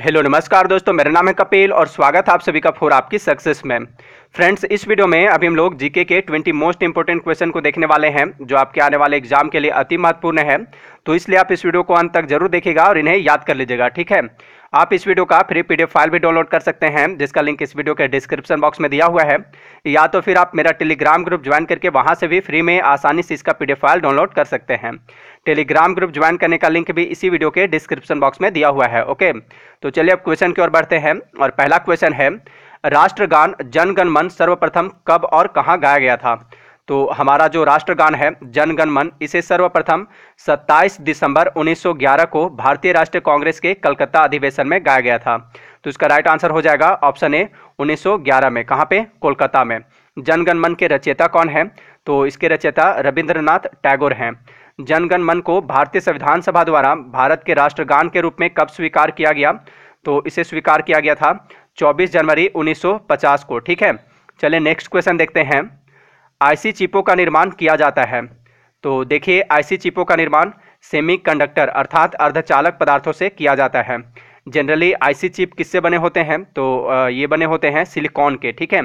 hello नमस्कार दोस्तों मेरा नाम है कपिल और स्वागत है आप सभी का फोर आपकी सक्सेस में फ्रेंड्स इस वीडियो में अभी हम लोग जीके के 20 मोस्ट इंपोर्टेंट क्वेश्चन को देखने वाले हैं जो आपके आने वाले एग्जाम के लिए अति महत्वपूर्ण है तो इसलिए आप इस वीडियो को अंत तक जरूर देखेगा और इन्हें याद कर लीजिएगा ठीक है आप इस वीडियो का फ्री पीडीएफ फाइल भी डाउनलोड कर सकते हैं जिसका लिंक इस वीडियो के डिस्क्रिप्शन बॉक्स में दिया हुआ है या तो फिर आप मेरा टेलीग्राम ग्रुप ज्वाइन करके वहां से भी फ्री में आसानी से इसका पीडीएफ फाइल डाउनलोड कर सकते हैं टेलीग्राम ग्रुप ज्वाइन करने का लिंक भी इसी वीडियो के डिस्क्रिप्शन बॉक्स में दिया हुआ है ओके तो चलिए अब क्वेश्चन की ओर बढ़ते हैं और पहला क्वेश्चन है राष्ट्रगान जनगण मन सर्वप्रथम कब और कहाँ गाया गया था तो हमारा जो राष्ट्रगान है जनगणमन मन इसे सर्वप्रथम 27 दिसंबर 1911 को भारतीय राष्ट्रीय कांग्रेस के कलकत्ता अधिवेशन में गाया गया था तो इसका राइट आंसर हो जाएगा ऑप्शन ए 1911 में कहाँ पे कोलकाता में जनगणमन मन के रचयिता कौन है तो इसके रचयिता रविंद्रनाथ टैगोर हैं जनगणमन मन को भारतीय संविधान सभा द्वारा भारत के राष्ट्रगान के रूप में कब स्वीकार किया गया तो इसे स्वीकार किया गया था 24 जनवरी 1950 को ठीक है चलिए नेक्स्ट क्वेश्चन देखते हैं आईसी चिपों का निर्माण किया जाता है तो देखिए आईसी चिपों का निर्माण सेमीकंडक्टर अर्थात अर्धचालक पदार्थों से किया जाता है जनरली आईसी चिप किससे बने होते हैं तो ये बने होते हैं सिलिकॉन के ठीक है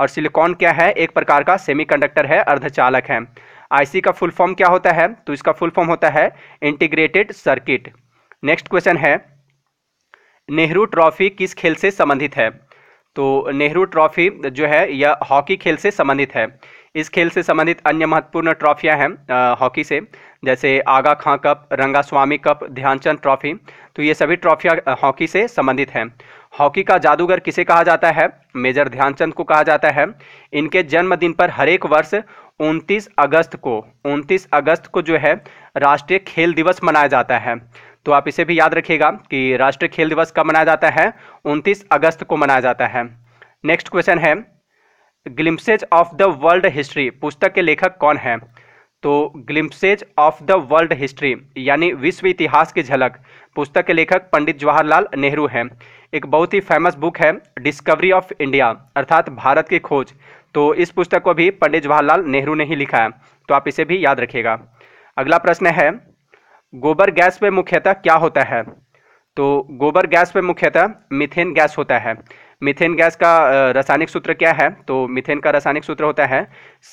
और सिलिकॉन क्या है एक प्रकार का सेमीकंडक्टर है अर्धचालक है आईसी का फुल फॉर्म क्या होता है तो इसका फुल फॉर्म होता है इंटीग्रेटेड सर्किट नेक्स्ट क्वेश्चन है नेहरू ट्रॉफी किस खेल से संबंधित है तो नेहरू ट्रॉफी जो है यह हॉकी खेल से संबंधित है इस खेल से संबंधित अन्य महत्वपूर्ण ट्रॉफियां हैं हॉकी से जैसे आगा खां कप रंगा स्वामी कप ध्यानचंद ट्रॉफी तो ये सभी ट्रॉफियां हॉकी से संबंधित हैं हॉकी का जादूगर किसे कहा जाता है मेजर ध्यानचंद को कहा जाता है इनके जन्मदिन पर हरेक वर्ष 29 अगस्त को 29 अगस्त को जो है राष्ट्रीय खेल दिवस मनाया जाता है तो आप इसे भी याद रखिएगा कि राष्ट्रीय खेल दिवस कब मनाया जाता है 29 अगस्त को मनाया जाता है नेक्स्ट क्वेश्चन है Glimpses of the World History पुस्तक के लेखक कौन है तो Glimpses of the World History यानी विश्व इतिहास की झलक पुस्तक के लेखक पंडित जवाहरलाल नेहरू हैं एक बहुत ही फेमस बुक है डिस्कवरी ऑफ इंडिया अर्थात भारत की खोज तो इस पुस्तक को भी पंडित जवाहरलाल नेहरू ने ही लिखा है तो आप इसे भी याद रखिएगा अगला प्रश्न है गोबर गैस में मुख्यतः क्या होता है तो गोबर गैस में मुख्यतः मिथेन गैस होता है मिथेन गैस का रासायनिक सूत्र क्या है तो मिथेन का रासायनिक सूत्र होता है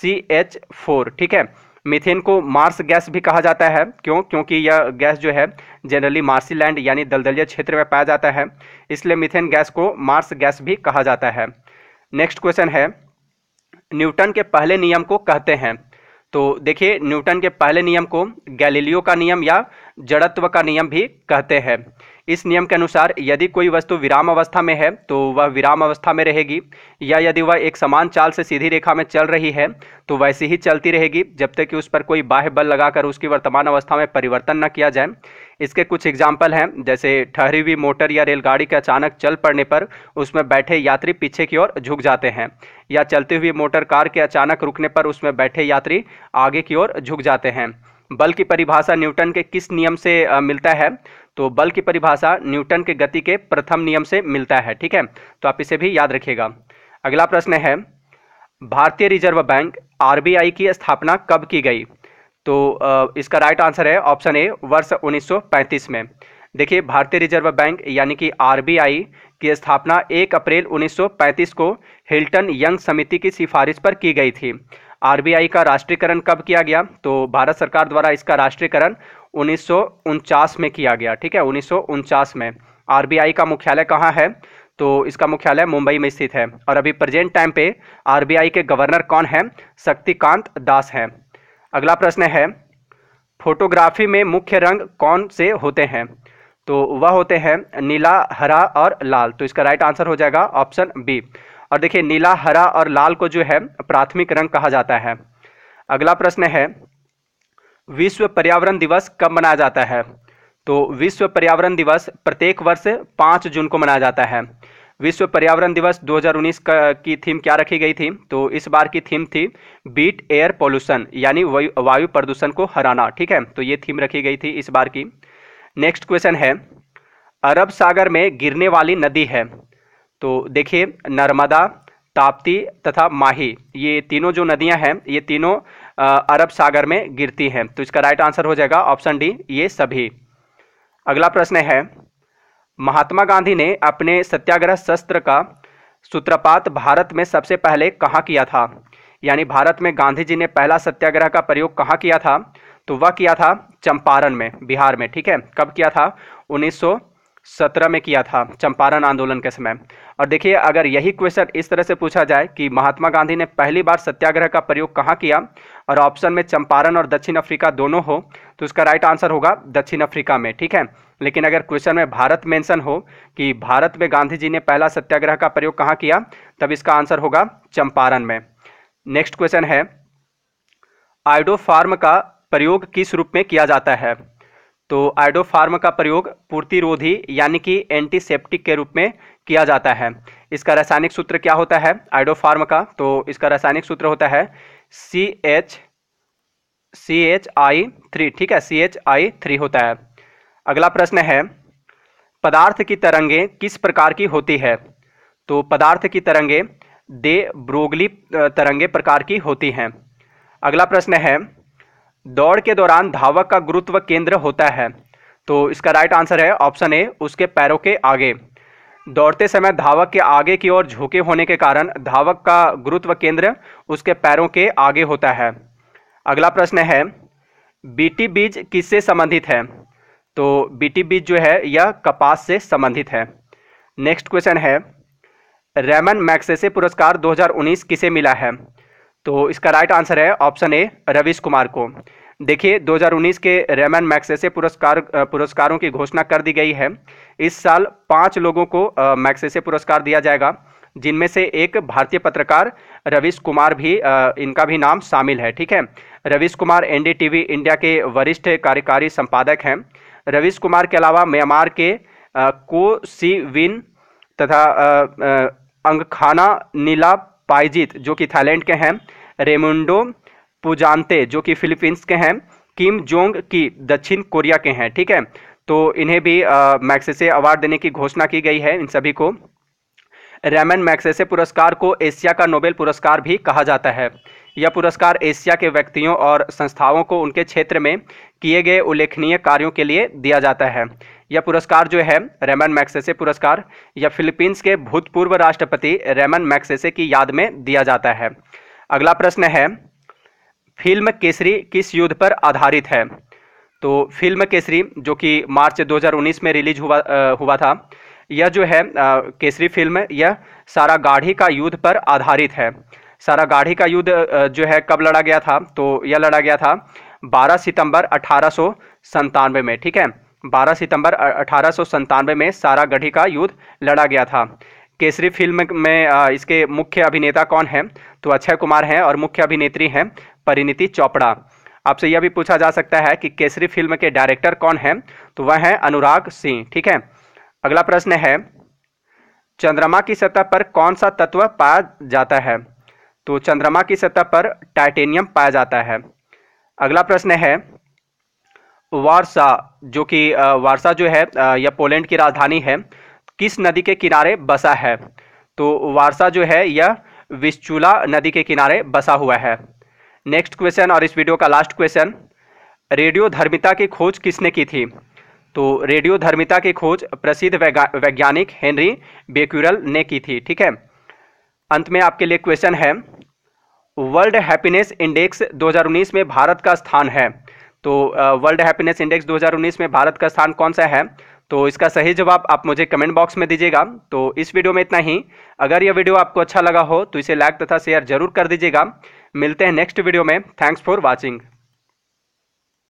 सी एच फोर ठीक है मिथेन को मार्स गैस भी कहा जाता है क्यों क्योंकि यह गैस जो है जनरली मार्सी लैंड यानी दलदलीय क्षेत्र में पाया जाता है इसलिए मिथेन गैस को मार्स गैस भी कहा जाता है नेक्स्ट क्वेश्चन है न्यूटन के पहले नियम को कहते हैं तो देखिए न्यूटन के पहले नियम को गैलीलियो का नियम या जड़त्व का नियम भी कहते हैं इस नियम के अनुसार यदि कोई वस्तु विराम अवस्था में है तो वह विराम अवस्था में रहेगी या यदि वह एक समान चाल से सीधी रेखा में चल रही है तो वैसी ही चलती रहेगी जब तक कि उस पर कोई बाह्य बल लगाकर उसकी वर्तमान अवस्था में परिवर्तन न किया जाए इसके कुछ एग्जाम्पल हैं जैसे ठहरी हुई मोटर या रेलगाड़ी के अचानक चल पड़ने पर उसमें बैठे यात्री पीछे की ओर झुक जाते हैं या चलती हुई मोटर कार के अचानक रुकने पर उसमें बैठे यात्री आगे की ओर झुक जाते हैं बल की परिभाषा न्यूटन के किस नियम से मिलता है तो बल की परिभाषा न्यूटन के गति के प्रथम नियम से मिलता है ठीक है तो आप इसे भी याद रखिएगा अगला प्रश्न है भारतीय रिजर्व बैंक आरबीआई की स्थापना कब की गई तो इसका राइट आंसर है ऑप्शन ए वर्ष 1935 में देखिए भारतीय रिजर्व बैंक यानी कि आर की स्थापना 1 अप्रैल 1935 को हिल्टन यंग समिति की सिफारिश पर की गई थी आरबीआई का राष्ट्रीयकरण कब किया गया तो भारत सरकार द्वारा इसका राष्ट्रीयकरण उन्नीस में किया गया ठीक है उन्नीस में आरबीआई का मुख्यालय कहाँ है तो इसका मुख्यालय मुंबई में स्थित है और अभी प्रेजेंट टाइम पे आरबीआई के गवर्नर कौन हैं शक्तिकांत दास हैं अगला प्रश्न है फोटोग्राफी में मुख्य रंग कौन से होते हैं तो वह होते हैं नीला हरा और लाल तो इसका राइट आंसर हो जाएगा ऑप्शन बी और देखिए नीला हरा और लाल को जो है प्राथमिक रंग कहा जाता है अगला प्रश्न है विश्व पर्यावरण दिवस कब मनाया जाता है तो विश्व पर्यावरण दिवस प्रत्येक वर्ष पांच जून को मनाया जाता है विश्व पर्यावरण दिवस 2019 का की थीम क्या रखी गई थी तो इस बार की थीम थी बीट एयर पोल्यूशन यानी वायु प्रदूषण को हराना ठीक है तो ये थीम रखी गई थी इस बार की नेक्स्ट क्वेश्चन है अरब सागर में गिरने वाली नदी है तो देखिए नर्मदा ताप्ती तथा माही ये तीनों जो नदियां हैं ये तीनों अरब सागर में गिरती हैं तो इसका राइट आंसर हो जाएगा ऑप्शन डी ये सभी अगला प्रश्न है महात्मा गांधी ने अपने सत्याग्रह शस्त्र का सूत्रपात भारत में सबसे पहले कहाँ किया था यानी भारत में गांधी जी ने पहला सत्याग्रह का प्रयोग कहाँ किया था तो वह किया था चंपारण में बिहार में ठीक है कब किया था उन्नीस सत्रह में किया था चंपारण आंदोलन के समय और देखिए अगर यही क्वेश्चन इस तरह से पूछा जाए कि महात्मा गांधी ने पहली बार सत्याग्रह का प्रयोग कहाँ किया और ऑप्शन में चंपारण और दक्षिण अफ्रीका दोनों हो तो उसका राइट आंसर होगा दक्षिण अफ्रीका में ठीक है लेकिन अगर क्वेश्चन में भारत मेंशन हो कि भारत में गांधी जी ने पहला सत्याग्रह का प्रयोग कहाँ किया तब इसका आंसर होगा चंपारण में नेक्स्ट क्वेश्चन है आइडो फार्म का प्रयोग किस रूप में किया जाता है तो आइडोफार्म का प्रयोग पूर्तिरोधी यानी कि एंटीसेप्टिक के रूप में किया जाता है इसका रासायनिक सूत्र क्या होता है आइडोफार्म का तो इसका रासायनिक सूत्र होता है C H C H I three ठीक है सी एच आई थ्री होता है अगला प्रश्न है पदार्थ की तरंगे किस प्रकार की होती है तो पदार्थ की तरंगे दे ब्रोगली तरंगे प्रकार की होती हैं अगला प्रश्न है दौड़ के दौरान धावक का गुरुत्व केंद्र होता है तो इसका राइट आंसर है ऑप्शन ए उसके पैरों के आगे दौड़ते समय धावक के आगे की ओर झुके होने के कारण धावक का गुरुत्व केंद्र उसके पैरों के आगे होता है अगला प्रश्न है बीटी बीज किससे संबंधित है तो बीटी बीज जो है यह कपास से संबंधित है नेक्स्ट क्वेश्चन है रेमन मैक्सेसे पुरस्कार 2019 किसे मिला है तो इसका राइट आंसर है ऑप्शन ए रवीश कुमार को देखिए 2019 के रेमन मैक्सेसे पुरस्कार पुरस्कारों की घोषणा कर दी गई है इस साल पांच लोगों को मैक्सेसे पुरस्कार दिया जाएगा जिनमें से एक भारतीय पत्रकार रवीश कुमार भी इनका भी नाम शामिल है ठीक है रवीश कुमार एनडीटीवी इंडिया के वरिष्ठ कार्यकारी संपादक हैं रवीश कुमार के अलावा म्यांमार के को सी विन तथा अंगखाना नीला पाइजित जो कि थाईलैंड के हैं रेमुंडो पुजानते जो कि फिलीपींस के हैं किम जोंग की दक्षिण कोरिया के हैं ठीक है तो इन्हें भी मैक्सेसे अवार्ड देने की घोषणा की गई है इन सभी को रेमन मैक्सेसे पुरस्कार को एशिया का नोबेल पुरस्कार भी कहा जाता है यह पुरस्कार एशिया के व्यक्तियों और संस्थाओं को उनके क्षेत्र में किए गए उल्लेखनीय कार्यों के लिए दिया जाता है यह पुरस्कार जो है रेमन मैक्सेसे पुरस्कार यह फिलीपींस के भूतपूर्व राष्ट्रपति रेमन मैक्सेसे की याद में दिया जाता है अगला प्रश्न है फिल्म केसरी किस युद्ध पर आधारित है तो फिल्म केसरी जो कि मार्च 2019 में रिलीज हुआ आ, हुआ था यह जो है आ, केसरी फिल्म यह सारा गाढ़ी का युद्ध पर आधारित है सारा गाढ़ी का युद्ध जो है कब लड़ा गया था तो यह लड़ा गया था 12 सितंबर अठारह में ठीक है 12 सितंबर अठारह में सारा गढ़ी का युद्ध लड़ा गया था केसरी फिल्म में इसके मुख्य अभिनेता कौन है तो अक्षय कुमार हैं और मुख्य अभिनेत्री हैं परिणीति चोपड़ा आपसे यह भी पूछा जा सकता है कि केसरी फिल्म के डायरेक्टर कौन हैं तो वह हैं अनुराग सिंह ठीक है अगला प्रश्न है चंद्रमा की सतह पर कौन सा तत्व पाया जाता है तो चंद्रमा की सतह पर टाइटेनियम पाया जाता है अगला प्रश्न है वारसा जो कि वारसा जो है यह पोलैंड की राजधानी है किस नदी के किनारे बसा है तो वारसा जो है यह विस्चूला नदी के किनारे बसा हुआ है नेक्स्ट क्वेश्चन और इस वीडियो का लास्ट क्वेश्चन रेडियो धर्मिता की खोज किसने की थी तो रेडियो धर्मिता की खोज प्रसिद्ध वैज्ञानिक हेनरी बेक्यूरल ने की थी ठीक है अंत में आपके लिए क्वेश्चन है वर्ल्ड हैप्पीनेस इंडेक्स 2019 में भारत का स्थान है तो वर्ल्ड हैप्पीनेस इंडेक्स 2019 में भारत का स्थान कौन सा है तो इसका सही जवाब आप मुझे कमेंट बॉक्स में दीजिएगा तो इस वीडियो में इतना ही अगर यह वीडियो आपको अच्छा लगा हो तो इसे लाइक तथा शेयर जरूर कर दीजिएगा मिलते हैं नेक्स्ट वीडियो में थैंक्स फॉर वॉचिंग